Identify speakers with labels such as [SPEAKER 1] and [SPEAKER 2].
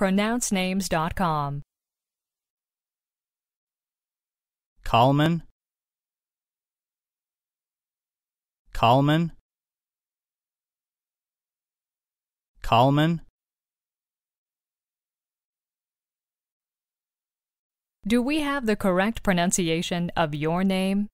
[SPEAKER 1] pronouncenames.com.
[SPEAKER 2] Coleman Coleman Coleman
[SPEAKER 1] Do we have the correct pronunciation of your name?